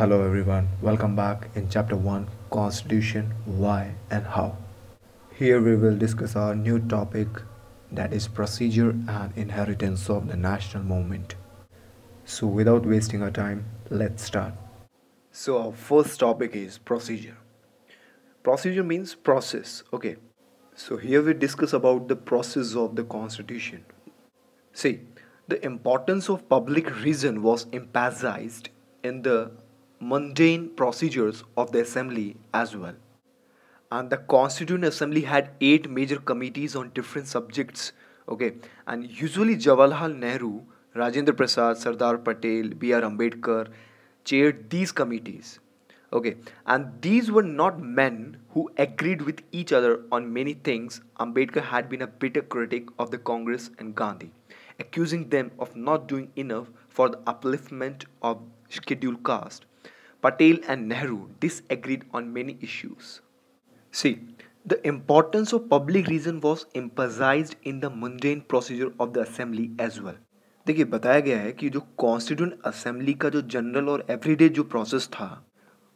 Hello everyone, welcome back in chapter 1 Constitution Why and How. Here we will discuss our new topic that is procedure and inheritance of the national movement. So without wasting our time, let's start. So our first topic is procedure. Procedure means process, okay. So here we discuss about the process of the constitution. See, the importance of public reason was emphasized in the mundane procedures of the assembly as well. And the Constituent Assembly had eight major committees on different subjects. Okay, and usually Jawaharlal Nehru, Rajendra Prasad, Sardar Patel, B. R. Ambedkar chaired these committees. Okay, and these were not men who agreed with each other on many things. Ambedkar had been a bitter critic of the Congress and Gandhi, accusing them of not doing enough for the upliftment of scheduled caste Patel and Nehru disagreed on many issues. See, the importance of public reason was emphasized in the mundane procedure of the assembly as well. देखिए बताया गया है कि जो constituent assembly का जो general और everyday जो प्रोसेस था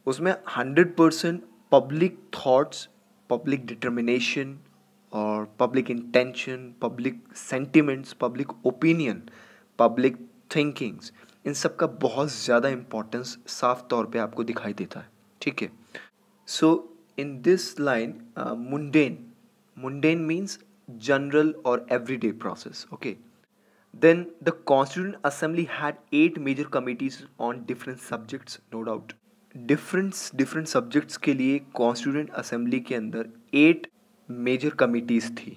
उसमें hundred percent public thoughts public determination और public intention public sentiments public opinion public thinkings इन सब का बहुत ज़्यादा इम्पोर्टेंस साफ तौर पे आपको दिखाई देता है ठीक है so in this line mundane mundane means general और everyday process okay then the constituent assembly had eight major committees on different subjects no doubt different different subjects के लिए कॉन्स्टिट्यूंट असेंबली के अंदर एट मेजर कमिटीज थी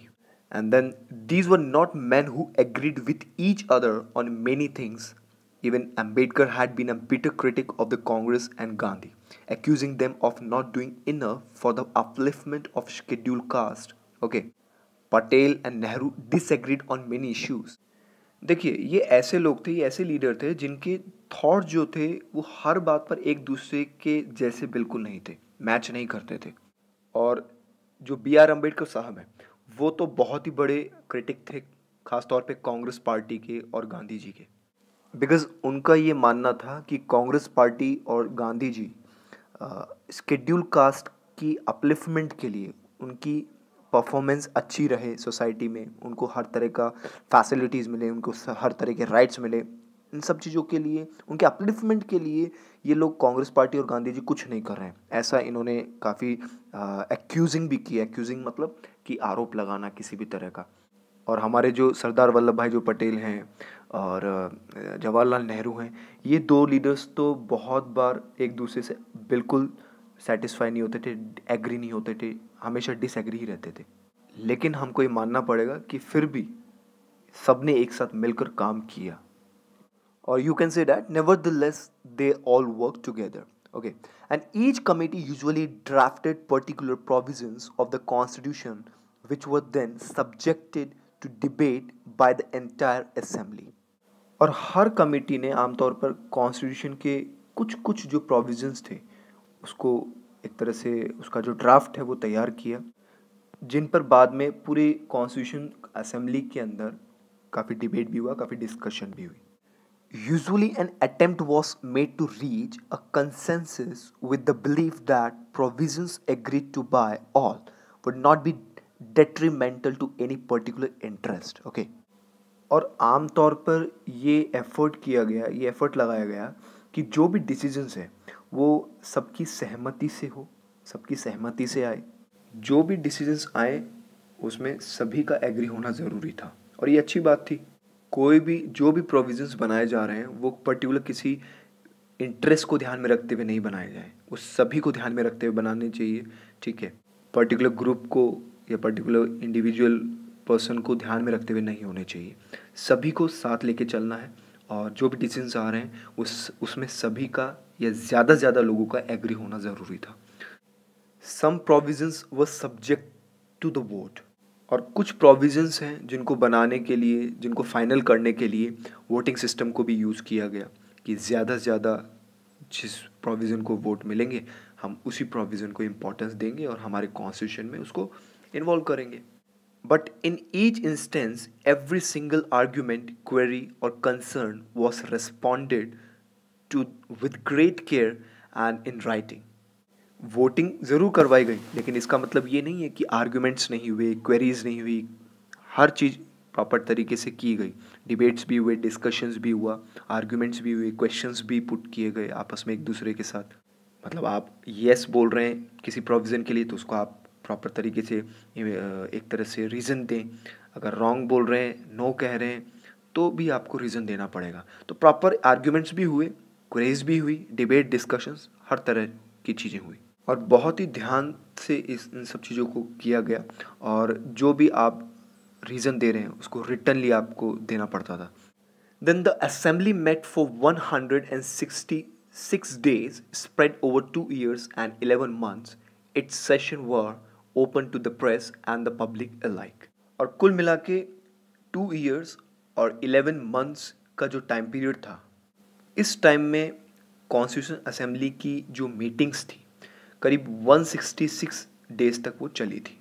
and then these were not man who agreed with each other on many things Even Ambedkar had been a bitter critic of the Congress and Gandhi, accusing them of not doing enough for the upliftment of scheduled caste. Okay, Patel and Nehru disagreed on many issues. देखिए ये ऐसे लोग थे ये ऐसे leader थे जिनके thought जो थे वो हर बात पर एक दूसरे के जैसे बिल्कुल नहीं थे मैच नहीं करते थे और जो बी आर अम्बेडकर साहब हैं वो तो बहुत ही बड़े क्रिटिक थे खासतौर पे कांग्रेस पार्टी के और गांधी जी के बिकॉज उनका ये मानना था कि कांग्रेस पार्टी और गांधी जी स्केड्यूल कास्ट की अपलिफ्टमेंट के लिए उनकी परफॉर्मेंस अच्छी रहे सोसाइटी में उनको हर तरह का फैसिलिटीज़ मिले उनको हर तरह के राइट्स मिले इन सब चीज़ों के लिए उनके अपलिफ्टमेंट के लिए ये लोग कांग्रेस पार्टी और गांधी जी कुछ नहीं कर रहे हैं ऐसा इन्होंने काफ़ी एक्यूजिंग भी की एक्यूजिंग मतलब कि आरोप लगाना किसी भी तरह का और हमारे जो सरदार वल्लभ भाई जो पटेल हैं और जवाहरलाल नेहरू हैं ये दो लीडर्स तो बहुत बार एक दूसरे से बिल्कुल सेटिस्फाई नहीं होते थे एग्री नहीं होते थे हमेशा डिसएग्री ही रहते थे लेकिन हमको ये मानना पड़ेगा कि फिर भी सब ने एक साथ मिलकर काम किया और you can say that nevertheless they all work together okay and each committee usually drafted particular provisions of the constitution which were then subjected to debate by the entire assembly और हर committee ने आमतौर पर constitution के कुछ कुछ जो provisions थे उसको एक तरह से उसका जो ड्राफ्ट है वो तैयार किया जिन पर बाद में पूरे कॉन्स्टिट्यूशन असेंबली के अंदर काफ़ी डिबेट भी हुआ काफ़ी डिस्कशन भी हुई usually an attempt was made to reach a consensus with the believe that provisions agreed to by all would not be detrimental to any particular interest okay और आम तौर पर ये एफर्ट किया गया ये एफर्ट लगाया गया कि जो भी डिसीजंस है वो सबकी सहमति से हो सबकी सहमति से आए जो भी डिसीजंस आए उसमें सभी का एग्री होना ज़रूरी था और ये अच्छी बात थी कोई भी जो भी प्रोविजंस बनाए जा रहे हैं वो पर्टिकुलर किसी इंटरेस्ट को ध्यान में रखते हुए नहीं बनाए जाए उस सभी को ध्यान में रखते हुए बनाने चाहिए ठीक है पर्टिकुलर ग्रुप को या पर्टिकुलर इंडिविजुअल पर्सन को ध्यान में रखते हुए नहीं होने चाहिए सभी को साथ लेके चलना है और जो भी डिसीजन आ रहे हैं उस उसमें सभी का या ज़्यादा से ज़्यादा लोगों का एग्री होना ज़रूरी था some provisions were subject to the vote और कुछ प्रोविजंस हैं जिनको बनाने के लिए जिनको फाइनल करने के लिए वोटिंग सिस्टम को भी यूज़ किया गया कि ज़्यादा से ज़्यादा जिस प्रोविज़न को वोट मिलेंगे हम उसी प्रोविज़न को इम्पोर्टेंस देंगे और हमारे कॉन्स्टिट्यूशन में उसको इन्वॉल्व करेंगे But in each instance, every single argument, query, or concern was responded to with great care and in writing. Voting ज़रूर करवाई गई लेकिन इसका मतलब ये नहीं है कि आर्ग्यूमेंट्स नहीं हुए क्वेरीज नहीं हुई हर चीज़ प्रॉपर तरीके से की गई डिबेट्स भी हुए डिस्कशंस भी हुआ आर्ग्यूमेंट्स भी हुए क्वेश्चंस भी पुट किए गए आपस में एक दूसरे के साथ मतलब आप येस बोल रहे हैं किसी प्रोविज़न के लिए तो उसको आप प्रॉपर तरीके से एक तरह से रीज़न दें अगर रॉन्ग बोल रहे हैं नो कह रहे हैं तो भी आपको रीज़न देना पड़ेगा तो प्रॉपर आर्ग्यूमेंट्स भी हुए क्रेज भी हुई डिबेट डिस्कशंस हर तरह की चीज़ें हुई और बहुत ही ध्यान से इस इन सब चीज़ों को किया गया और जो भी आप रीज़न दे रहे हैं उसको रिटर्नली आपको देना पड़ता था then the assembly met for one hundred and sixty six days spread over two years and eleven months its session were open to the press and the public like और कुल मिला के टू ईयर्स और eleven months का जो time period था इस time में कॉन्स्टिट्यूशन असेंबली की जो मीटिंग्स थी करीब 166 डेज तक वो चली थी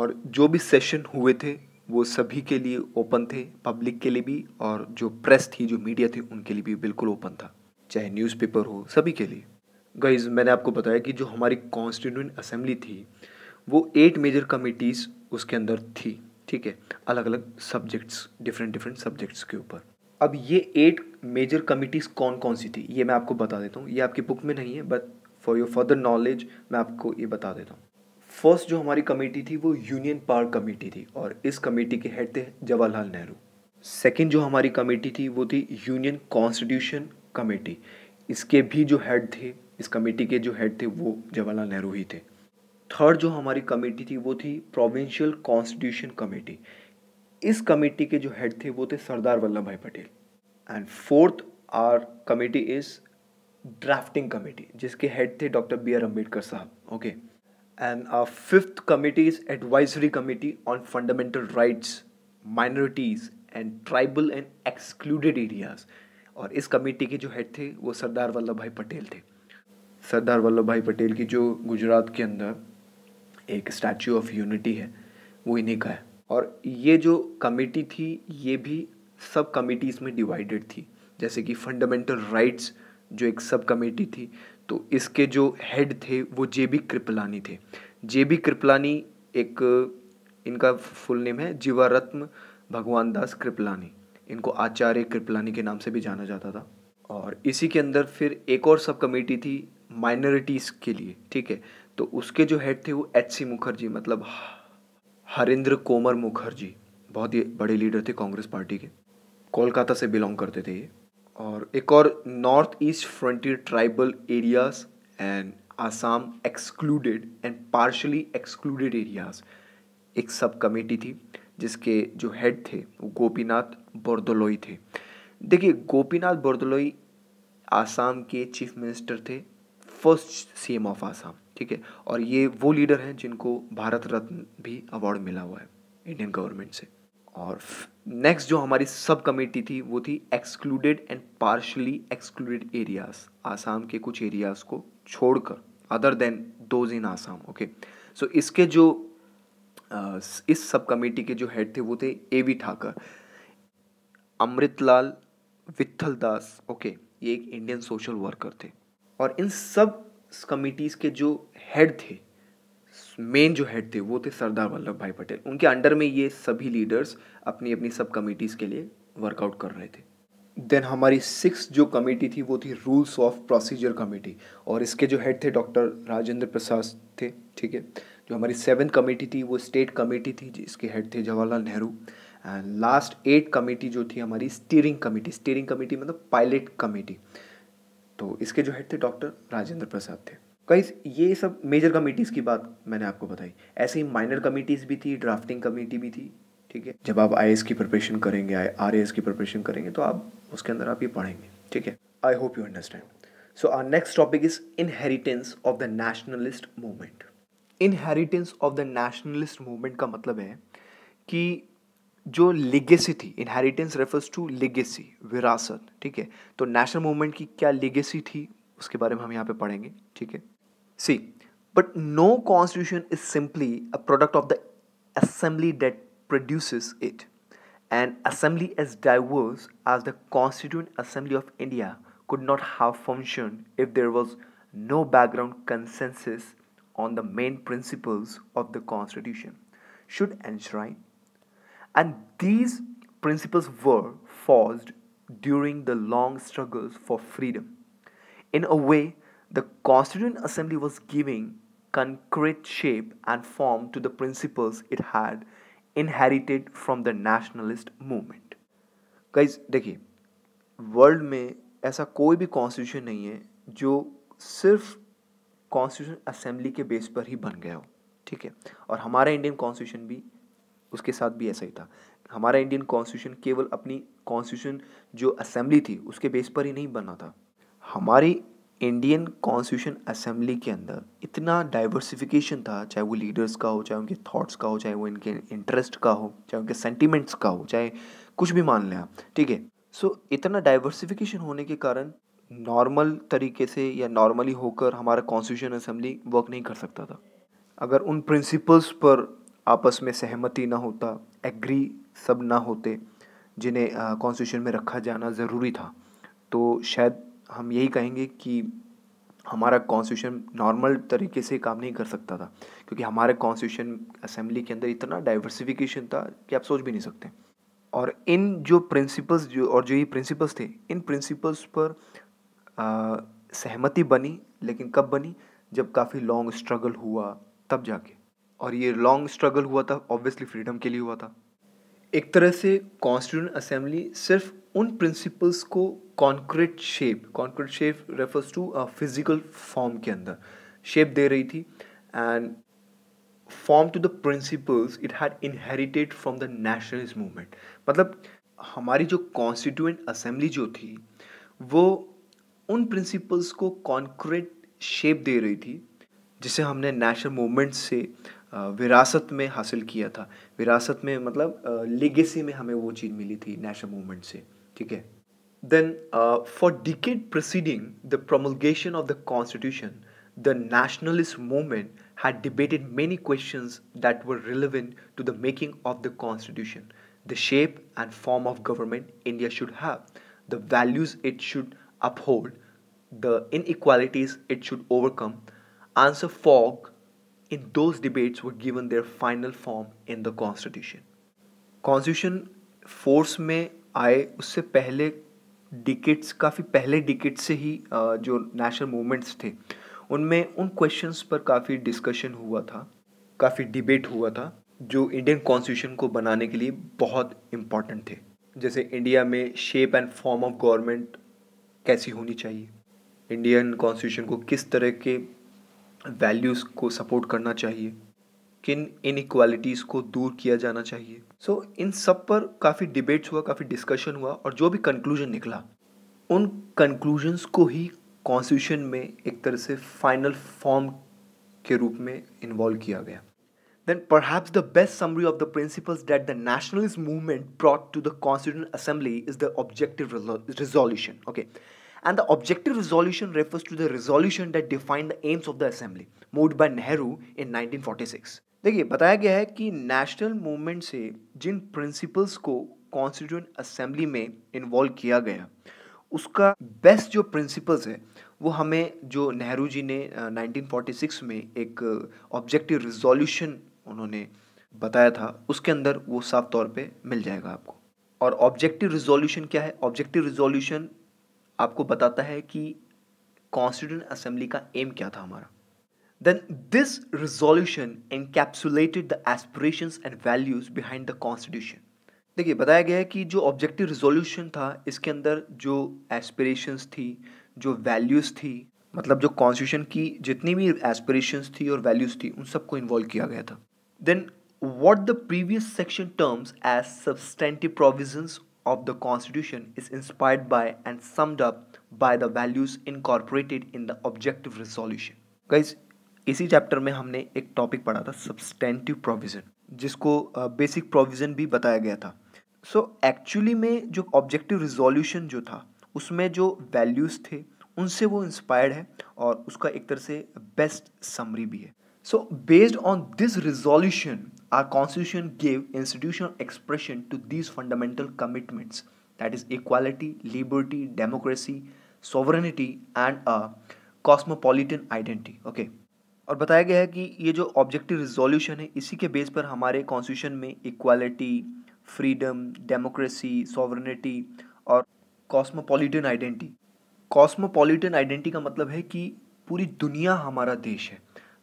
और जो भी सेशन हुए थे वो सभी के लिए ओपन थे पब्लिक के लिए भी और जो प्रेस थी जो मीडिया थी उनके लिए भी बिल्कुल ओपन था चाहे न्यूज़पेपर हो सभी के लिए गईज़ मैंने आपको बताया कि जो हमारी कॉन्स्टिट्यूंट असेंबली थी वो एट मेजर कमिटीज़ उसके अंदर थी ठीक है अलग अलग सब्जेक्ट्स डिफरेंट डिफरेंट सब्जेक्ट्स के ऊपर अब ये एट मेजर कमिटीज़ कौन कौन सी थी ये मैं आपको बता देता हूँ ये आपकी बुक में नहीं है but for your further knowledge मैं आपको ये बता देता हूँ फर्स्ट जो हमारी कमेटी थी वो यूनियन पार्क कमेटी थी और इस कमेटी के हेड थे जवाहरलाल नेहरू सेकेंड जो हमारी कमेटी थी वो थी यूनियन कॉन्स्टिट्यूशन कमेटी इसके भी जो हेड थे इस कमेटी के जो हेड थे वो जवाहरलाल नेहरू ही थे थर्ड जो हमारी कमेटी थी वो थी प्रोविंशियल कॉन्स्टिट्यूशन कमेटी इस कमेटी के जो हेड थे वो थे Sardar Vallabh bhai Patel and fourth our committee is drafting committee जिसके हेड थे doctor B R Ambedkar sahab okay and fifth committee is advisory committee on fundamental rights minorities and tribal and excluded areas और इस कमेटी के जो हेड थे वो सरदार वल्लभ भाई पटेल थे सरदार वल्लभ भाई पटेल की जो गुजरात के अंदर एक स्टैचू ऑफ यूनिटी है वो इन्हीं का है और ये जो कमेटी थी ये भी सब कमेटीज़ में डिवाइडेड थी जैसे कि फंडामेंटल राइट्स जो एक सब कमेटी थी तो इसके जो हेड थे वो जे बी कृपलानी थे जे बी कृपलानी एक इनका फुल नेम है जीवारत्न भगवान दास कृपलानी इनको आचार्य कृपलानी के नाम से भी जाना जाता था और इसी के अंदर फिर एक और सब कमेटी थी माइनॉरिटीज़ के लिए ठीक है तो उसके जो हेड थे वो एच सी मुखर्जी मतलब हरिंद्र कोमर मुखर्जी बहुत ही बड़े लीडर थे कांग्रेस पार्टी के कोलकाता से बिलोंग करते थे ये और एक और north east frontier tribal areas and Assam excluded and partially excluded areas एक सब कमेटी थी जिसके जो हेड थे वो गोपीनाथ बोरदोलोई थे देखिए गोपीनाथ बोरदोलोई आसाम के चीफ मिनिस्टर थे फर्स्ट सीएम ऑफ आसाम ठीक है और ये वो लीडर हैं जिनको भारत रत्न भी अवार्ड मिला हुआ है इंडियन गवर्नमेंट से और नेक्स्ट जो हमारी सब कमेटी थी वो थी excluded and partially excluded areas Assam के कुछ एरियाज को छोड़कर other than those in Assam okay so इसके जो इस सब कमेटी के जो हेड थे वो थे A V Thakkar Amritlal Vithal Das okay ये एक इंडियन सोशल वर्कर थे और इन सब कमिटीज़ के जो हेड थे मेन जो हेड थे वो थे सरदार वल्लभ भाई पटेल उनके अंडर में ये सभी लीडर्स अपनी अपनी सब कमिटीज़ के लिए वर्कआउट कर रहे थे देन हमारी सिक्स जो कमेटी थी वो थी रूल्स ऑफ प्रोसीजर कमेटी और इसके जो हेड थे डॉक्टर राजेंद्र प्रसाद थे ठीक है जो हमारी सेवन कमेटी थी वो स्टेट कमेटी थी जिसके हेड थे Jawaharlal Nehru and last eight committee जो थी हमारी स्टीयरिंग कमेटी स्टीयरिंग कमेटी मतलब पायलट कमेटी तो इसके जो हेड थे डॉक्टर राजेंद्र प्रसाद थे कई ये सब मेजर कमेटीज़ की बात मैंने आपको बताई ऐसे ही माइनर कमेटीज़ भी थी ड्राफ्टिंग कमेटी भी थी ठीक है जब आप आई की प्रिपरेशन करेंगे आर की प्रिपरेशन करेंगे तो आप उसके अंदर आप ये पढ़ेंगे ठीक है I hope you understand so our next topic is inheritance of the nationalist movement inheritance of the nationalist movement का मतलब है कि जो लिगेसी थी इनहेरिटेंस रेफर्स टू लिगेसी विरासत ठीक है तो नेशनल मूवमेंट की क्या लिगेसी थी उसके बारे में हम यहाँ पे पढ़ेंगे ठीक है see but no constitution is simply a product of the assembly that produce it and assembly as diverse as the constituent assembly of India could not have function if there was no background consensus on the main principles of the constitution should enshrine And these principles were forged during the long struggles for freedom. In a way, the Constituent Assembly was giving concrete shape and form to the principles it had inherited from the nationalist movement. Guys, देखिए world. में ऐसा कोई भी constitution नहीं है जो सिर्फ constitution assembly के base पर ही बन गया हो ठीक है और हमारा Indian constitution भी उसके साथ भी ऐसा ही था हमारा इंडियन कॉन्स्टिट्यूशन केवल अपनी कॉन्स्टिट्यूशन जो असेंबली थी उसके बेस पर ही नहीं बना था हमारी इंडियन कॉन्स्टिट्यूशन असेंबली के अंदर इतना डाइवर्सिफिकेशन था चाहे वो लीडर्स का हो चाहे उनके थॉट्स का हो चाहे वो इनके इंटरेस्ट का हो चाहे उनके सेंटिमेंट्स का हो चाहे कुछ भी मान लें आप ठीक है सो इतना डाइवर्सिफिकेशन होने के कारण नॉर्मल तरीके से या नॉर्मली होकर हमारा कॉन्स्टिट्यूशन असेंबली वर्क नहीं कर सकता था अगर उन प्रिंसिपल्स पर आपस में सहमति ना होता एग्री सब ना होते जिन्हें कॉन्स्टिट्यूशन में रखा जाना ज़रूरी था तो शायद हम यही कहेंगे कि हमारा कॉन्स्टिट्यूशन नॉर्मल तरीके से काम नहीं कर सकता था क्योंकि हमारे कॉन्स्टिट्यूशन असेंबली के अंदर इतना डाइवर्सिफिकेशन था कि आप सोच भी नहीं सकते और इन जो प्रिंसिपल्स जो और जो ये प्रिंसिपल्स थे इन प्रिंसिपल्स पर सहमति बनी लेकिन कब बनी जब काफ़ी लॉन्ग स्ट्रगल हुआ तब जाके और ये लॉन्ग स्ट्रगल हुआ था ऑब्वियसली फ्रीडम के लिए हुआ था एक तरह से कॉन्स्टिट्यूंट असेंबली सिर्फ उन प्रिंसिपल्स को concrete shape concrete shape refers to a physical form के अंदर शेप दे रही थी and form to the principles it had inherited from the nationalist movement मतलब हमारी जो कॉन्स्टिट्यूंट असेंबली जो थी वो उन प्रिंसिपल्स को कॉन्क्रीट शेप दे रही थी जिसे हमने नेशनल मूवमेंट से विरासत में हासिल किया था विरासत में मतलब लिगेसी में हमें वो चीज़ मिली थी नेशनल मूवमेंट से ठीक है then for decade proceeding the promulgation of the constitution the nationalist movement has debated many question that were relevant to the making of the constitution the shape and form of government India should have the values it should uphold the inequalities it should overcome answer फॉक in those debates were given their final form in the constitution constitution force में आए उससे पहले decades काफ़ी पहले decade से ही जो national movements थे उनमें उन, उन क्वेश्चंस पर काफ़ी डिस्कशन हुआ था काफ़ी डिबेट हुआ था जो इंडियन कॉन्स्टिट्यूशन को बनाने के लिए बहुत इम्पॉर्टेंट थे जैसे इंडिया में shape and form of government कैसी होनी चाहिए इंडियन कॉन्स्टिट्यूशन को किस तरह के वैल्यूज़ को सपोर्ट करना चाहिए किन इन को दूर किया जाना चाहिए सो so, इन सब पर काफ़ी डिबेट्स हुआ काफ़ी डिस्कशन हुआ और जो भी कंक्लूजन निकला उन कंक्लूजन्स को ही कॉन्स्टिट्यूशन में एक तरह से फाइनल फॉर्म के रूप में इन्वॉल्व किया गया then perhaps the best summary of the principles that the nationalist movement brought to the constitution assembly is the objective resolution okay and the objective resolution refers to the resolution that defined the aims of the assembly moved by nehru in 1946 देखिए बताया गया है कि national movement से जिन principles को constituent assembly में involve किया गया उसका बेस्ट जो प्रिंसिपल्स है वो हमें जो नेहरू जी ने 1946 में एक ऑब्जेक्टिव रिजोल्यूशन उन्होंने बताया था उसके अंदर वो साफ तौर पे मिल जाएगा आपको और ऑब्जेक्टिव रिजोल्यूशन क्या है ऑब्जेक्टिव रिजॉल्यूशन आपको बताता है कि कॉन्स्टिट्यूंट असेंबली का एम क्या था हमारा then this resolution encapsulated the aspirations and values behind the constitution देखिए बताया गया है कि जो ऑब्जेक्टिव रिजोल्यूशन था इसके अंदर जो एस्पिरेशंस थी जो वैल्यूज़ थी मतलब जो कॉन्स्टिट्यूशन की जितनी भी एस्पिरेशंस थी और वैल्यूज़ थी उन सबको इन्वॉल्व किया गया था then what the previous section terms as substantive provision of the Constitution is inspired by and summed up by the values incorporated in the objective resolution. Guys, इसी चैप्टर में हमने एक टॉपिक पढ़ा था सब्सटेंटिव प्रोविज़न जिसको basic provision भी बताया गया था सो so, एक्चुअली में जो ऑब्जेक्टिव रिजोल्यूशन जो था उसमें जो वैल्यूज़ थे उनसे वो इंस्पायर्ड है और उसका एक तरह से बेस्ट समरी भी है so based on this resolution Our constitution gave institutional expression to these fundamental commitments that is, equality, liberty, democracy, sovereignty, and a cosmopolitan identity. Okay. और बताया गया है कि ये जो ऑब्जेक्टिव रिजोल्यूशन है इसी के बेस पर हमारे कॉन्स्टिट्यूशन में इक्वालिटी फ्रीडम डेमोक्रेसी सॉवरनिटी और कॉस्मोपॉलिटन आइडेंटिटी कॉस्मोपॉलिटन आइडेंटिटी का मतलब है कि पूरी दुनिया हमारा देश है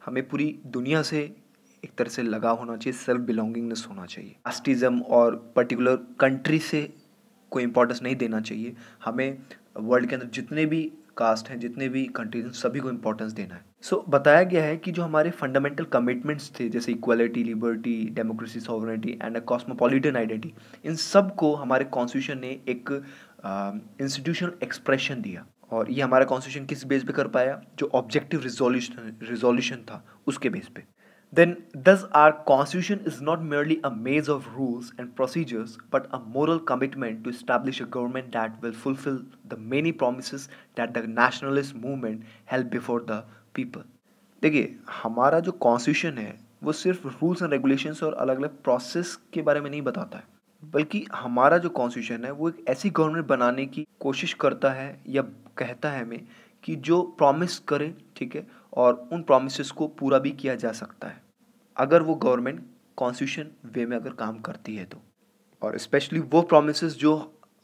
हमें पूरी दुनिया से एक तरह से लगाव होना चाहिए सेल्फ बिलोंगिंगनेस होना चाहिए आस्टिजम और पर्टिकुलर कंट्री से कोई इंपॉर्टेंस नहीं देना चाहिए हमें वर्ल्ड के अंदर जितने भी कास्ट हैं जितने भी कंट्रीज हैं सभी को इंपॉर्टेंस देना है सो so, बताया गया है कि जो हमारे फंडामेंटल कमिटमेंट्स थे जैसे equality liberty democracy sovereignty and a cosmopolitan identity इन सब को हमारे कॉन्स्टिट्यूशन ने एक इंस्टीट्यूशनल एक्सप्रेशन दिया और ये हमारा कॉन्स्टिट्यूशन किस बेस पे कर पाया जो ऑब्जेक्टिव रिजोल्यूशन रिजोल्यूशन था उसके बेस पे then thus our constitution is not merely a maze of rules and procedures but a moral commitment to establish a government that will fulfill the many promises that the nationalist movement held before the people देखिए हमारा जो constitution है वो सिर्फ rules and regulations और अलग अलग process के बारे में नहीं बताता है बल्कि हमारा जो कॉन्स्टिट्यूशन है वो एक ऐसी गवर्नमेंट बनाने की कोशिश करता है या कहता है हमें कि जो प्रॉमिस करे ठीक है और उन प्रोमिस को पूरा भी किया जा सकता है अगर वो गवर्नमेंट कॉन्स्टिट्यूशन वे में अगर काम करती है तो और स्पेशली वो प्रोमिस जो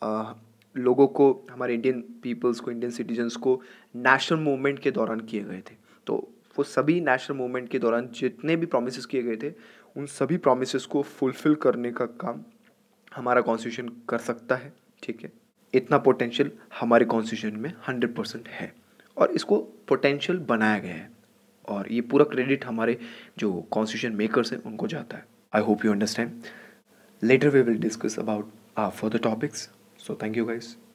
आ, लोगों को हमारे इंडियन पीपल्स को इंडियन सिटीजन्स को नेशनल मूवमेंट के दौरान किए गए थे तो वो सभी नेशनल मूवमेंट के दौरान जितने भी प्रोमिस किए गए थे उन सभी प्रोमिस को फुलफ़िल करने का काम हमारा कॉन्स्टिट्यूशन कर सकता है ठीक है इतना पोटेंशियल हमारे कॉन्स्टिट्यूशन में हंड्रेड परसेंट है और इसको पोटेंशियल बनाया गया है और ये पूरा क्रेडिट हमारे जो कॉन्स्टिट्यूशन मेकर्स हैं उनको जाता है I hope you understand later we will discuss about our further topics so thank you guys